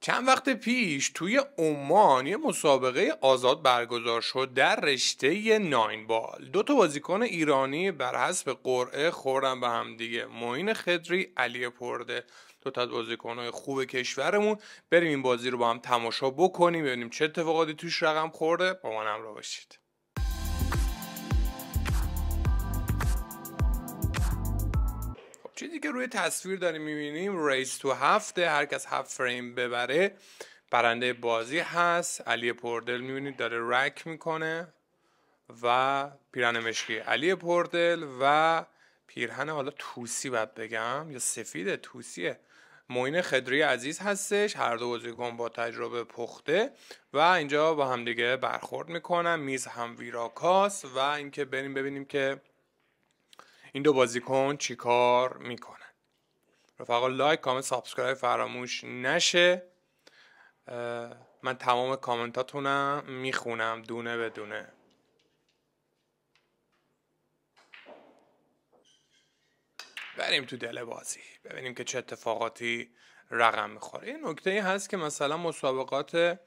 چند وقت پیش توی عمان یه مسابقه آزاد برگزار شد در رشته ناین بال دو تا بازیکن ایرانی بر حسب قرعه خوردن به هم دیگه معین خدری علی پرده دو تا از های خوب کشورمون بریم این بازی رو با هم تماشا بکنیم ببینیم چه اتفاقاتی توش رقم خورده با من همراه باشید چیزی که روی تصویر داریم میبینیم ریس تو هفته هر کس هفت فریم ببره برنده بازی هست علی پردل میبینید داره رک میکنه و پیرهن مشکی علی پردل و پیرهن حالا توسی باید بگم یا سفید توسیه موین خدری عزیز هستش هر دو بازیکن با تجربه پخته و اینجا با همدیگه برخورد میکنم میز هم ویراکاس و اینکه بریم ببینیم که این دو بازیکن چیکار میکنن رفقا لایک کامنت سابسکرایب فراموش نشه من تمام کامنتاتونم میخونم دونه به دونه بریم تو دل بازی ببینیم که چه اتفاقاتی رقم میخوره یه نکته ای هست که مثلا مسابقات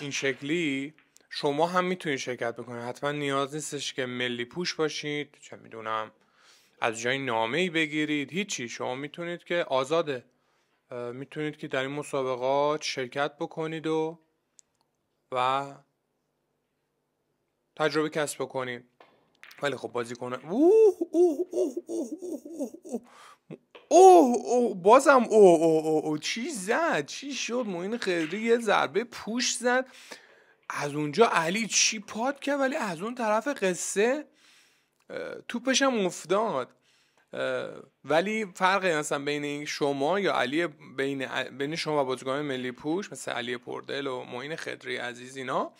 این شکلی شما هم میتونید شرکت بکنید حتما نیاز نیستش که ملی پوش باشید چه میدونم از جای نامه ای بگیرید هیچی شما میتونید که آزاده میتونید که در این مسابقات شرکت بکنید و و تجربه کسب بکنید ولی خب بازی کنه اوه اوه اوه اوه اوه اوه بازم اوه اوه اوه چی زد چی شد موین خیلی یه ضربه پوش زد از اونجا علی چی پاد کرد ولی از اون طرف قصه توپش هم افتاد ولی فرقی مثلا بین شما یا علی بین, بین شما و بازیکنان ملی پوش مثل علی پردل و معین خدری عزیز اینا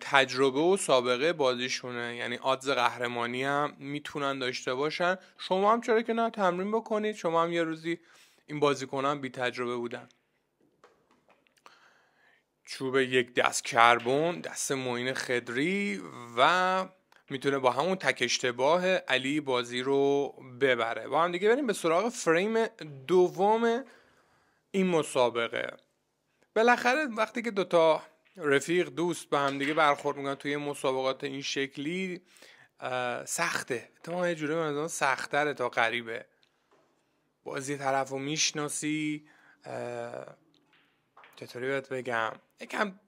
تجربه و سابقه بازیشونه یعنی آدز قهرمانی هم میتونن داشته باشن شما هم چرا که نه تمرین بکنید شما هم یه روزی این بازیکنان کنم بی تجربه بودن چوب یک دست کربون دست معین خدری و میتونه با همون تک اشتباه علی بازی رو ببره با هم دیگه بریم به سراغ فریم دوم این مسابقه بالاخره وقتی که دوتا رفیق دوست به دیگه برخورد میکنن توی مسابقات این شکلی سخته تو یه جوره مثلا سختره تا قریبه بازی طرف رو میشناسی چطوری بهت بگم یکم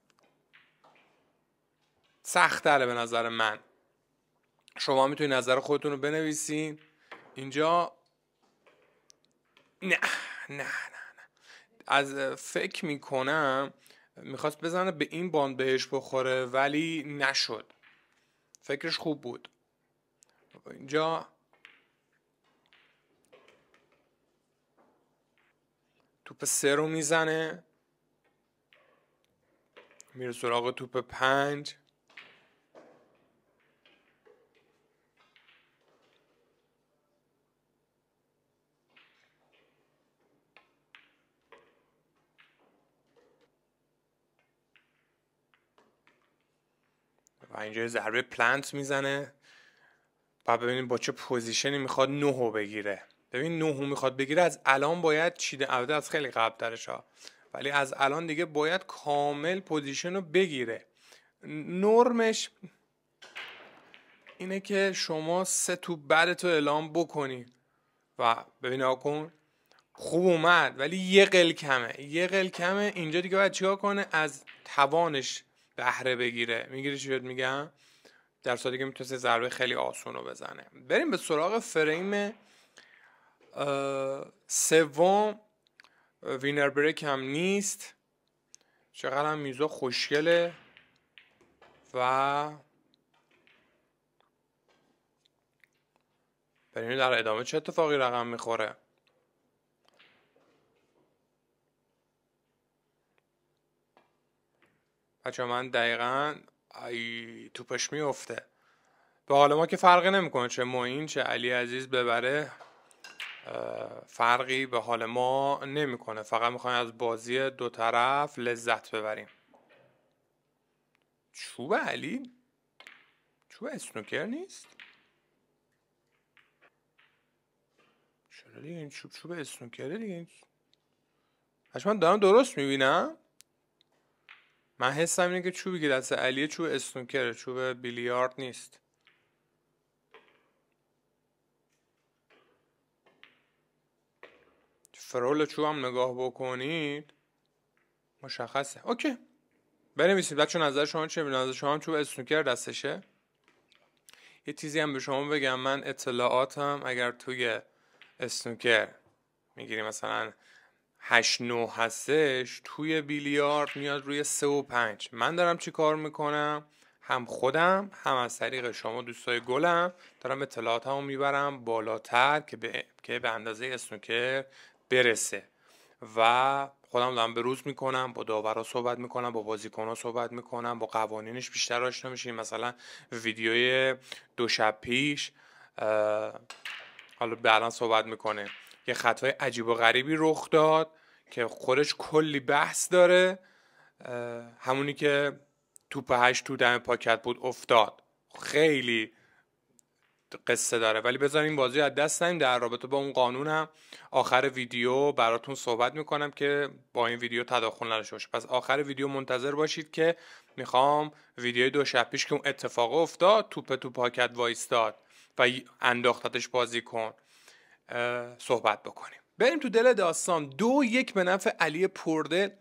سخت به نظر من شما میتونی نظر خودتون رو بنویسین اینجا نه نه نه نه از فکر میکنم میخواست بزنه به این باند بهش بخوره ولی نشد فکرش خوب بود اینجا توپ سه رو میزنه میره سراغ توپ پنج و اینجا ضربه پلنت میزنه و ببینیم با چه پوزیشنی میخواد نهو بگیره ببین نهو میخواد بگیره از الان باید چیده البته از خیلی قبل ترش ها ولی از الان دیگه باید کامل پوزیشن رو بگیره نرمش اینه که شما سه تو بعد اعلام بکنی و ببین کن خوب اومد ولی یه قل کمه یه قل کمه اینجا دیگه باید چیکار کنه از توانش بهره بگیره میگیری چی میگم در صورتی که میتونسته ضربه خیلی آسون رو بزنه بریم به سراغ فریم سوم وینر بریک هم نیست چقدر هم میزو خوشگله و ببینیم در ادامه چه اتفاقی رقم میخوره بچه من دقیقا ای توپش میفته به حال ما که فرقی نمیکنه چه موین چه علی عزیز ببره فرقی به حال ما نمیکنه فقط میخوایم از بازی دو طرف لذت ببریم چوب علی چوب اسنوکر نیست چرا دیگه این چوب چوب اسنوکره دیگه من دارم درست میبینم من حسم اینه که چوبی که دست علیه چوب اسنوکره چوب بیلیارد نیست فرول چوب هم نگاه بکنید مشخصه اوکی بنویسید بچه نظر شما چه نظر شما چوب اسنوکر دستشه یه چیزی هم به شما بگم من اطلاعاتم اگر توی اسنوکر میگیری مثلا 8 9 هستش توی بیلیارد میاد روی 3 و 5 من دارم چی کار میکنم هم خودم هم از طریق شما دوستای گلم دارم اطلاعاتمو میبرم بالاتر که به که به اندازه اسنوکر برسه و خودم دارم به روز میکنم با داورا صحبت میکنم با بازیکن صحبت میکنم با قوانینش بیشتر آشنا میشه مثلا ویدیوی دو شب پیش حالا به صحبت میکنه یه خطای عجیب و غریبی رخ داد که خودش کلی بحث داره همونی که توپ هشت تو دم پاکت بود افتاد خیلی قصه داره ولی بذاریم این بازی از دست ندیم در رابطه با اون قانون هم آخر ویدیو براتون صحبت میکنم که با این ویدیو تداخل نداشته باشه پس آخر ویدیو منتظر باشید که میخوام ویدیوی دو شب پیش که اون اتفاق افتاد توپ تو پاکت وایستاد و انداختتش بازی کن صحبت بکنیم بریم تو دل داستان دو یک به نفع علی پرده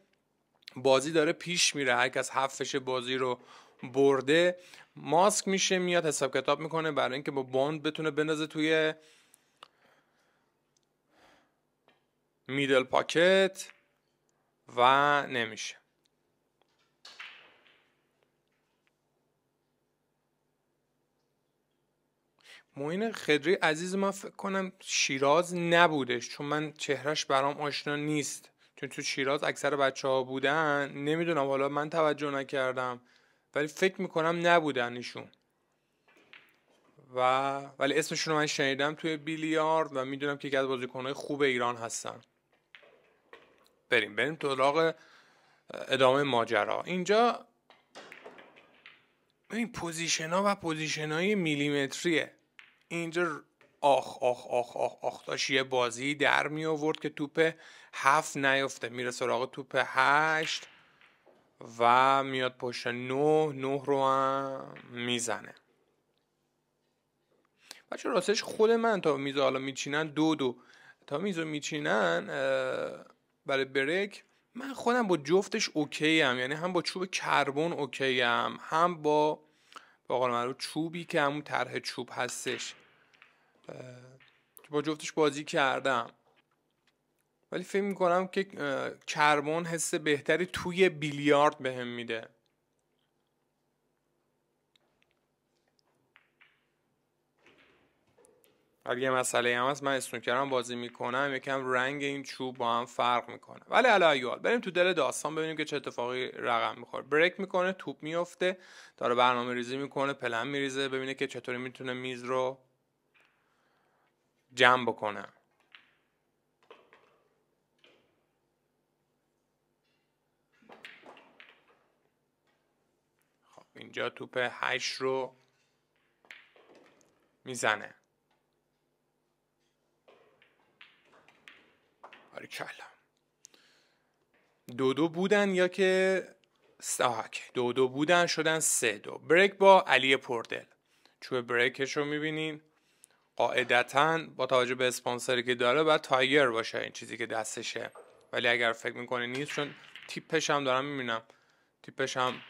بازی داره پیش میره هرکس کس بازی رو برده ماسک میشه میاد حساب کتاب میکنه برای اینکه با باند بتونه بندازه توی میدل پاکت و نمیشه موین خدری عزیز من فکر کنم شیراز نبودش چون من چهرش برام آشنا نیست چون تو شیراز اکثر بچه ها بودن نمیدونم حالا من توجه نکردم ولی فکر میکنم نبودن ایشون و ولی اسمشون رو من شنیدم توی بیلیارد و میدونم که یکی از بازیکنهای خوب ایران هستن بریم بریم تو ادامه ماجرا اینجا این پوزیشن ها و پوزیشن های میلیمتریه اینجا آخ آخ آخ آخ آخ داشت یه بازی در می آورد که توپ هفت نیفته میره سراغ توپ هشت و میاد پشت نه نه رو هم میزنه بچه راستش خود من تا میز حالا میچینن دو دو تا میز رو میچینن برای بریک من خودم با جفتش اوکی هم یعنی هم با چوب کربن اوکی هم هم با با چوبی که همون طرح چوب هستش با جفتش بازی کردم ولی فکر میکنم که کربن حس بهتری توی بیلیارد بهم میده اگه یه مسئله هم هست من استونکرم بازی میکنم یکم رنگ این چوب با هم فرق میکنه ولی علا ایوال بریم تو دل داستان ببینیم که چه اتفاقی رقم میخوره بریک میکنه توپ میفته داره برنامه ریزی میکنه پلن میریزه ببینه که چطوری میتونه میز رو جمع بکنه اینجا توپ هشت رو میزنه آره دو دو بودن یا که ساک دو دو بودن شدن سه دو بریک با علی پردل چوب بریکش رو میبینین قاعدتا با توجه به اسپانسری که داره باید تایگر باشه این چیزی که دستشه ولی اگر فکر میکنه نیست چون تیپش هم دارم میبینم تیپش هم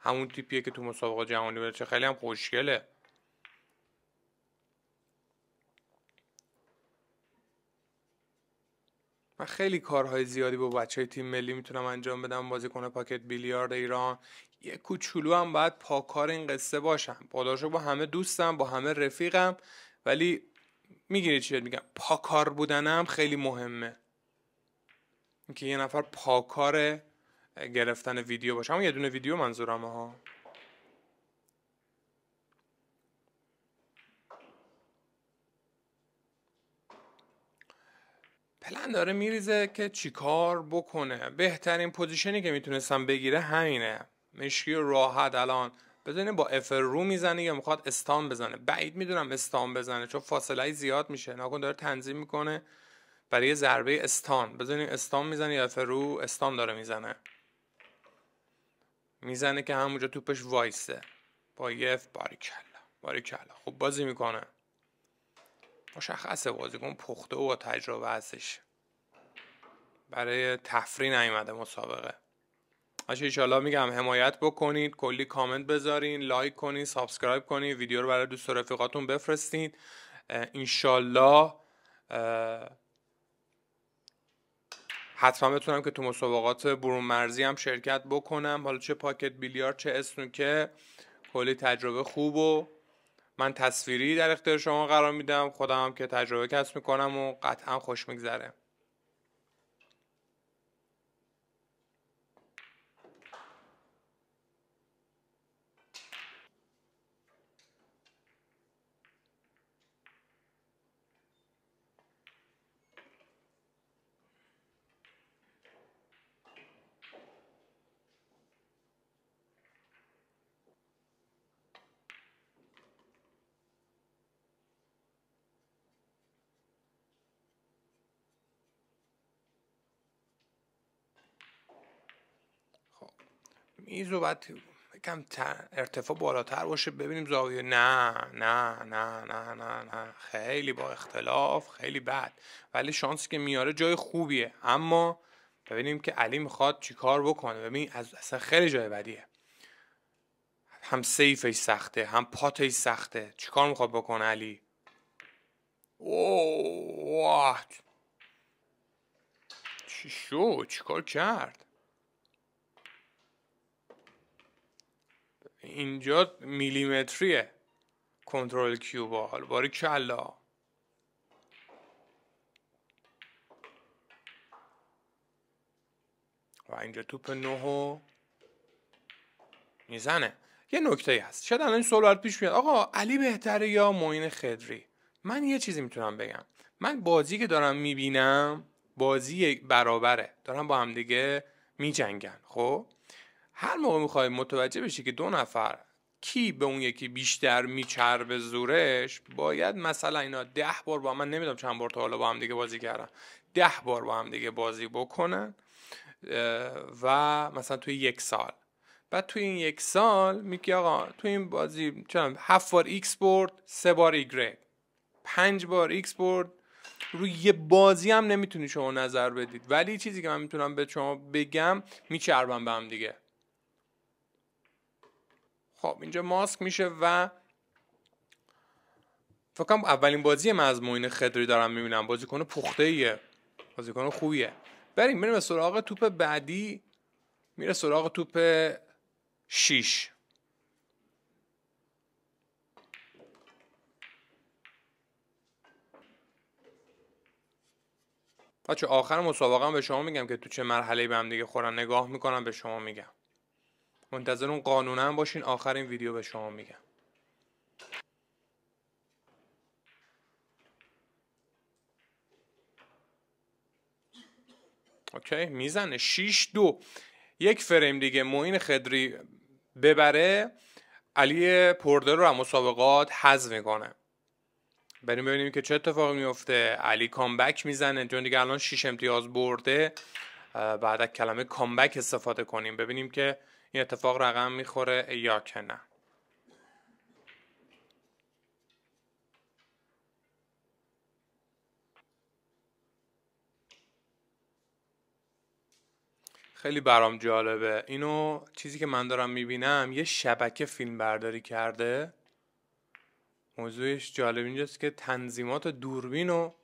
همون تیپیه که تو مسابقه جهانی بره چه خیلی هم خوشگله من خیلی کارهای زیادی با بچه های تیم ملی میتونم انجام بدم بازیکن پاکت بیلیارد ایران یه کوچولو هم باید پاکار این قصه باشم پاداشو با همه دوستم با همه رفیقم ولی میگیری چی میگم پاکار بودنم خیلی مهمه اینکه یه نفر پاکاره گرفتن ویدیو باشه همون یه دونه ویدیو منظورمه ها پلن داره میریزه که چیکار بکنه بهترین پوزیشنی که میتونستم بگیره همینه مشکی راحت الان بزنه با افر رو میزنه یا میخواد استان بزنه بعید میدونم استان بزنه چون فاصله زیاد میشه ناکن داره تنظیم میکنه برای ضربه استان بزنین استان میزنه یا افر رو استان داره میزنه میزنه که همونجا توپش وایسه یف باریکلا باریکلا خوب بازی میکنه مشخصه بازیکن پخته و با تجربه هستش برای تفری نیومده مسابقه آش ایشالا میگم حمایت بکنید کلی کامنت بذارین لایک کنید سابسکرایب کنید ویدیو رو برای دوست و رفیقاتون بفرستین انشالله حتما بتونم که تو مسابقات برون مرزی هم شرکت بکنم حالا چه پاکت بیلیارد چه که کلی تجربه خوب و من تصویری در اختیار شما قرار میدم خودم هم که تجربه کسب میکنم و قطعا خوش میگذره این بعد کم ارتفاع بالاتر باشه ببینیم زاویه نه نه نه نه نه نه خیلی با اختلاف خیلی بد ولی شانسی که میاره جای خوبیه اما ببینیم که علی میخواد چیکار بکنه ببین از اصلا خیلی جای بدیه هم سیفش سخته هم پاتش سخته چیکار میخواد بکنه علی اوه چی شد چیکار کرد اینجا میلیمتریه کنترل کیو با حال باری و اینجا توپ نهو میزنه یه نکته ای هست شاید الان سوالات پیش میاد آقا علی بهتره یا معین خدری من یه چیزی میتونم بگم من بازی که دارم میبینم بازی برابره دارم با همدیگه میجنگن خب هر موقع میخوای متوجه بشی که دو نفر کی به اون یکی بیشتر میچربه زورش باید مثلا اینا ده بار با من نمیدونم چند بار تا حالا با هم دیگه بازی کردن ده بار با هم دیگه بازی بکنن و مثلا توی یک سال بعد توی این یک سال میگی آقا توی این بازی چند هفت بار ایکس برد سه بار ایگره پنج بار ایکس برد روی یه بازی هم نمیتونی شما نظر بدید ولی چیزی که من میتونم به شما بگم میچربم به هم دیگه خب اینجا ماسک میشه و فکر اولین بازی من از موین خدری دارم میبینم بازیکن پخته ایه بازیکن خوبیه بریم بریم سراغ توپ بعدی میره سراغ توپ 6 بچه آخر مسابقه هم به شما میگم که تو چه مرحله به هم دیگه خورن نگاه میکنم به شما میگم منتظر اون باشین آخر این ویدیو به شما میگم اوکی میزنه 6 دو یک فریم دیگه موین خدری ببره علی پرده رو از مسابقات حذف میکنه بریم ببینیم که چه اتفاقی میفته علی کامبک میزنه چون دیگه الان 6 امتیاز برده بعد از کلمه کامبک استفاده کنیم ببینیم که این اتفاق رقم میخوره یا که نه خیلی برام جالبه اینو چیزی که من دارم میبینم یه شبکه فیلم برداری کرده موضوعش جالب اینجاست که تنظیمات دوربین رو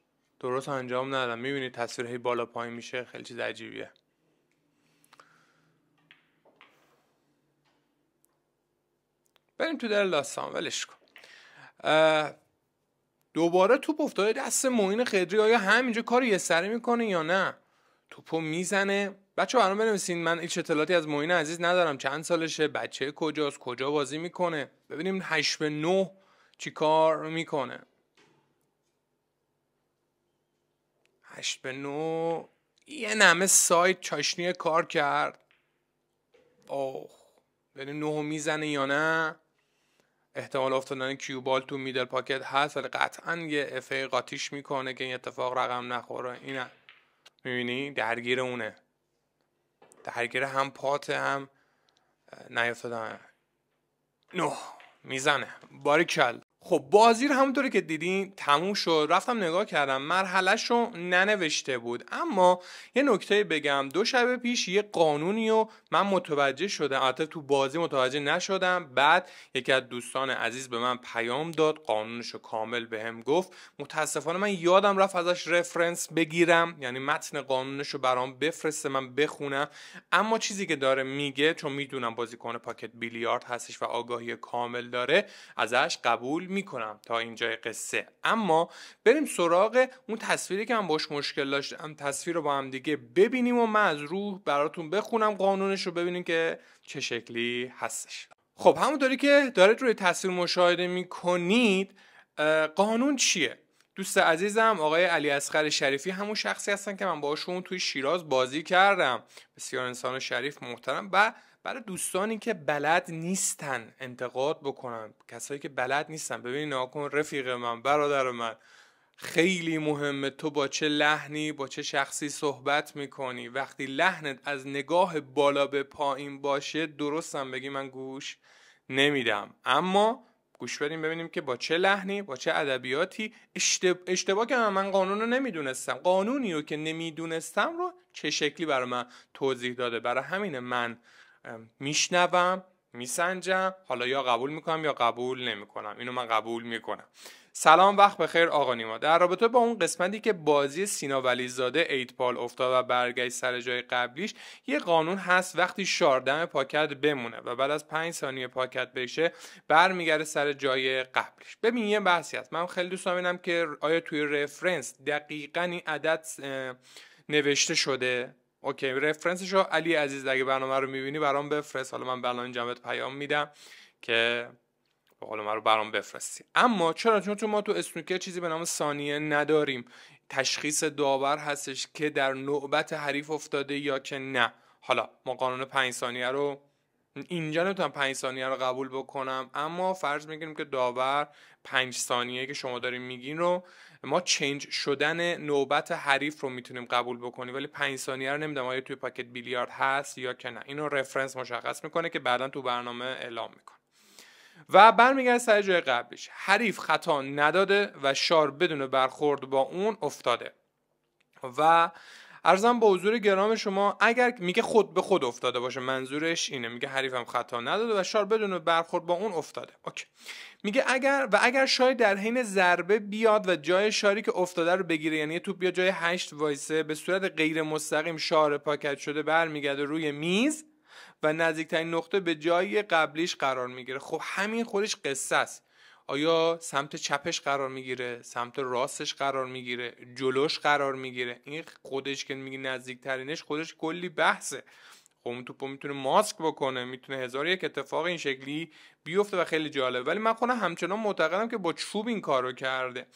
درست انجام ندادم میبینید تصویر هی بالا پایین میشه خیلی چیز عجیبیه بریم تو دل داستان ولش کن دوباره توپ افتاده دست معین خدری آیا همینجا کار یه سری میکنه یا نه توپو میزنه بچه برام بنویسین من هیچ اطلاعاتی از معین عزیز ندارم چند سالشه بچه کجاست کجا بازی میکنه ببینیم 8 به چی کار میکنه 8 به 9 یه نمه سایت چاشنی کار کرد اوه ببینیم نو میزنه یا نه احتمال افتادن کیوبال تو میدل پاکت هست ولی قطعا یه افه قاتیش میکنه که این اتفاق رقم نخوره این میبینی درگیر اونه درگیر هم پات هم نیفتادن نه میزنه باریکل خب بازی رو همونطوری که دیدین تموم شد رفتم نگاه کردم مرحلهش رو ننوشته بود اما یه نکته بگم دو شب پیش یه قانونی رو من متوجه شدم البته تو بازی متوجه نشدم بعد یکی از دوستان عزیز به من پیام داد قانونش رو کامل بهم هم گفت متاسفانه من یادم رفت ازش رفرنس بگیرم یعنی متن قانونش رو برام بفرسته من بخونم اما چیزی که داره میگه چون میدونم بازیکن پاکت بیلیارد هستش و آگاهی کامل داره ازش قبول میکنم تا اینجای قصه اما بریم سراغ اون تصویری که من باش مشکل داشتم تصویر رو با هم دیگه ببینیم و من از روح براتون بخونم قانونش رو ببینیم که چه شکلی هستش خب همونطوری که دارید روی تصویر مشاهده میکنید قانون چیه دوست عزیزم آقای علی اصغر شریفی همون شخصی هستن که من باشون توی شیراز بازی کردم بسیار انسان شریف محترم و برای دوستانی که بلد نیستن انتقاد بکنن کسایی که بلد نیستن ببین ناکن رفیق من برادر من خیلی مهمه تو با چه لحنی با چه شخصی صحبت میکنی وقتی لحنت از نگاه بالا به پایین باشه درستم بگی من گوش نمیدم اما گوش بدیم ببینیم که با چه لحنی با چه ادبیاتی اشتباه که من قانون رو نمیدونستم قانونی رو که نمیدونستم رو چه شکلی برای من توضیح داده برای همین من میشنوم میسنجم حالا یا قبول میکنم یا قبول نمیکنم اینو من قبول میکنم سلام وقت بخیر آقا نیما در رابطه با اون قسمتی که بازی سینا ولیزاده پال افتاد و برگشت سر جای قبلیش یه قانون هست وقتی شاردم پاکت بمونه و بعد از 5 ثانیه پاکت بشه برمیگرده سر جای قبلیش ببین یه بحثی هست من خیلی دوست دارم که آیا توی رفرنس دقیقا این عدد نوشته شده اوکی رفرنسشو علی عزیز اگه برنامه رو میبینی برام بفرست حالا من برنامه جمعت پیام میدم که به قول رو برام بفرستی اما چرا چون تو ما تو اسنوکر چیزی به نام ثانیه نداریم تشخیص داور هستش که در نوبت حریف افتاده یا که نه حالا ما قانون پنج ثانیه رو اینجا نمیتونم پنج ثانیه رو قبول بکنم اما فرض میکنیم که داور پنج ثانیه که شما داریم میگین رو ما چنج شدن نوبت حریف رو میتونیم قبول بکنیم ولی 5 ثانیه رو نمیدونم آیا توی پاکت بیلیارد هست یا که نه اینو رفرنس مشخص میکنه که بعدا تو برنامه اعلام میکنه و برمیگرد سر جای قبلش حریف خطا نداده و شار بدون برخورد با اون افتاده و ارزم با حضور گرام شما اگر میگه خود به خود افتاده باشه منظورش اینه میگه حریفم خطا نداده و شار بدون برخورد با اون افتاده اوکی میگه اگر و اگر شای در حین ضربه بیاد و جای شاری که افتاده رو بگیره یعنی توپ بیا جای هشت وایسه به صورت غیر مستقیم شار پاکت شده برمیگرده روی میز و نزدیکترین نقطه به جای قبلیش قرار میگیره خب همین خودش قصه است آیا سمت چپش قرار میگیره سمت راستش قرار میگیره جلوش قرار میگیره این خودش که میگه نزدیکترینش خودش کلی بحثه خب اون توپو میتونه ماسک بکنه میتونه هزار یک اتفاق این شکلی بیفته و خیلی جالبه ولی من خودم همچنان معتقدم که با چوب این کارو کرده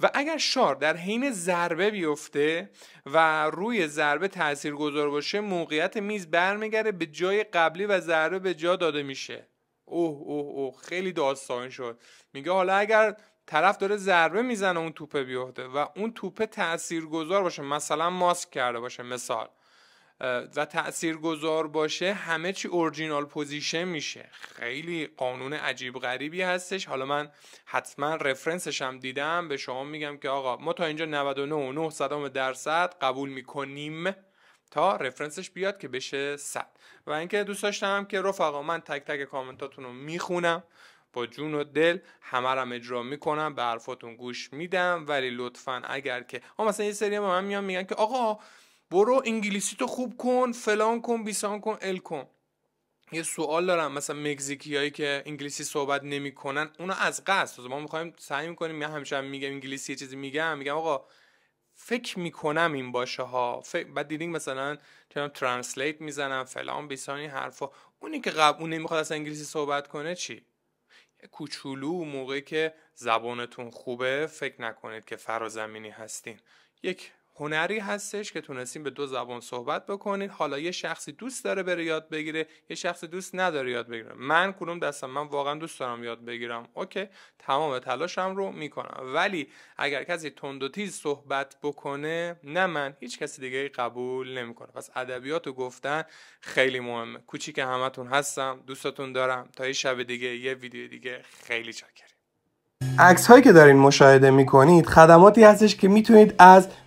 و اگر شار در حین ضربه بیفته و روی ضربه تاثیرگذار باشه موقعیت میز برمیگرده به جای قبلی و ضربه به جا داده میشه اوه اوه اوه خیلی داستان شد میگه حالا اگر طرف داره ضربه میزنه اون توپه بیفته و اون توپه تاثیرگذار باشه مثلا ماسک کرده باشه مثال و تاثیرگذار باشه همه چی اورجینال پوزیشن میشه خیلی قانون عجیب غریبی هستش حالا من حتما رفرنسش هم دیدم به شما میگم که آقا ما تا اینجا 99.9% درصد قبول میکنیم تا رفرنسش بیاد که بشه 100 و اینکه دوست داشتم که رفقا من تک تک کامنتاتون رو میخونم با جون و دل همه رو اجرا میکنم به حرفاتون گوش میدم ولی لطفا اگر که مثلا یه سری به من میان میگن که آقا برو انگلیسی تو خوب کن فلان کن بیسان کن ال کن یه سوال دارم مثلا هایی که انگلیسی صحبت نمیکنن اونو از قصد ما میخوایم سعی میکنیم من همیشه میگم انگلیسی یه چیزی میگم میگم آقا فکر میکنم این باشه ها فکر... بعد دیدین مثلا چرا ترنسلیت میزنم فلان بیسانی حرفا اونی که قبل اون نمیخواد از انگلیسی صحبت کنه چی کوچولو موقعی که زبانتون خوبه فکر نکنید که فرازمینی هستین یک هنری هستش که تونستیم به دو زبان صحبت بکنین حالا یه شخصی دوست داره بره یاد بگیره یه شخصی دوست نداره یاد بگیره من کنوم دستم من واقعا دوست دارم یاد بگیرم اوکی تمام تلاشم رو میکنم ولی اگر کسی تند و تیز صحبت بکنه نه من هیچ کسی دیگه قبول نمیکنه پس ادبیات و گفتن خیلی مهمه کوچیک همتون هستم دوستتون دارم تا یه شب دیگه یه ویدیو دیگه خیلی چاکریم عکس هایی که دارین مشاهده میکنید خدماتی هستش که میتونید از